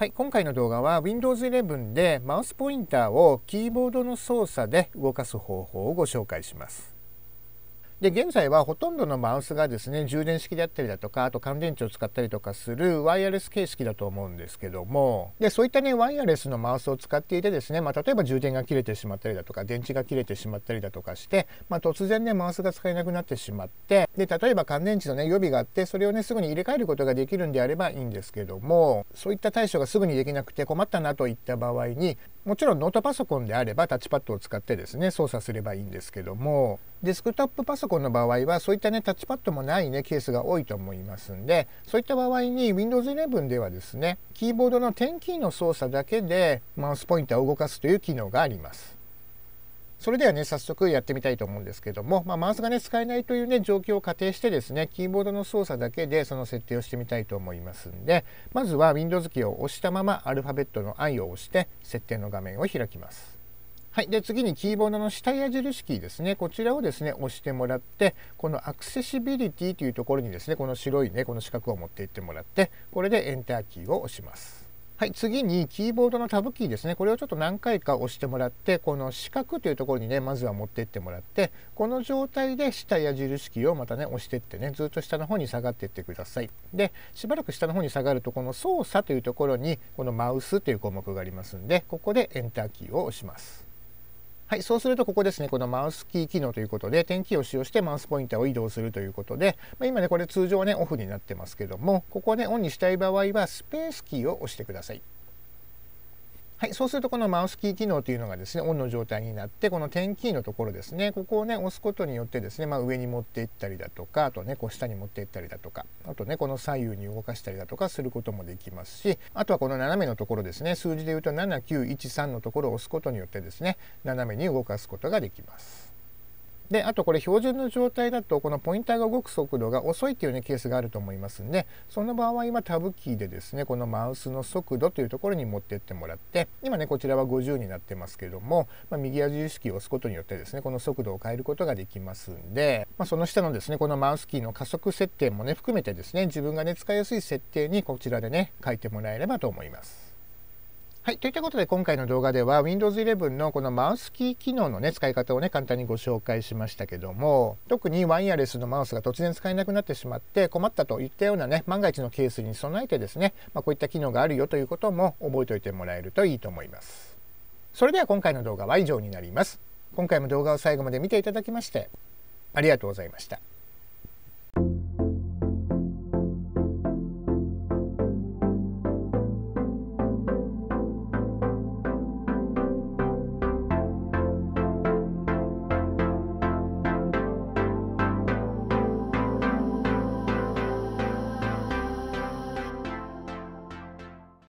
はい、今回の動画は Windows 11でマウスポインターをキーボードの操作で動かす方法をご紹介します。で現在はほとんどのマウスがですね充電式であったりだとかあと乾電池を使ったりとかするワイヤレス形式だと思うんですけどもでそういったねワイヤレスのマウスを使っていてですね、まあ、例えば充電が切れてしまったりだとか電池が切れてしまったりだとかして、まあ、突然ねマウスが使えなくなってしまってで例えば乾電池のね予備があってそれをねすぐに入れ替えることができるんであればいいんですけどもそういった対処がすぐにできなくて困ったなといった場合にもちろんノートパソコンであればタッチパッドを使ってですね操作すればいいんですけどもデスクトップパソコンの場合はそういったねタッチパッドもないねケースが多いと思いますんでそういった場合に Windows 11ではですねキーボードの点キーの操作だけでマウスポインターを動かすという機能があります。それではね早速やってみたいと思うんですけども、まあ、マウスがね使えないというね状況を仮定してですねキーボードの操作だけでその設定をしてみたいと思いますんでまずは Windows キーを押したままアルファベットの I を押して設定の画面を開きます。はい、で次にキーボードの下矢印キーですねこちらをですね押してもらってこのアクセシビリティというところにですねこの白いねこの四角を持っていってもらってこれでエンターキーを押します。はい、次にキーボードのタブキーですね。これをちょっと何回か押してもらって、この四角というところにね、まずは持ってってもらって、この状態で下矢印キーをまたね、押してってね、ずっと下の方に下がってってください。で、しばらく下の方に下がると、この操作というところに、このマウスという項目がありますんで、ここで Enter キーを押します。はい、そうするとここですね、このマウスキー機能ということで、点キーを使用してマウスポインターを移動するということで、まあ、今ね、これ通常はね、オフになってますけども、ここをね、オンにしたい場合は、スペースキーを押してください。はい、そうするとこのマウスキー機能というのがですね、オンの状態になって、この点キーのところですね、ここをね、押すことによってですね、まあ、上に持っていったりだとか、あとね、こう下に持っていったりだとか、あとね、この左右に動かしたりだとかすることもできますし、あとはこの斜めのところですね、数字で言うと7913のところを押すことによってですね、斜めに動かすことができます。であとこれ標準の状態だとこのポインターが動く速度が遅いっていうねケースがあると思いますんでその場合はタブキーでですねこのマウスの速度というところに持ってってもらって今ねこちらは50になってますけども、まあ、右矢印キーを押すことによってですねこの速度を変えることができますんで、まあ、その下のですねこのマウスキーの加速設定もね含めてですね自分がね使いやすい設定にこちらでね書いてもらえればと思います。はい。といったことで今回の動画では Windows 11のこのマウスキー機能のね、使い方をね、簡単にご紹介しましたけども、特にワイヤレスのマウスが突然使えなくなってしまって困ったといったようなね、万が一のケースに備えてですね、まあ、こういった機能があるよということも覚えておいてもらえるといいと思います。それでは今回の動画は以上になります。今回も動画を最後まで見ていただきまして、ありがとうございました。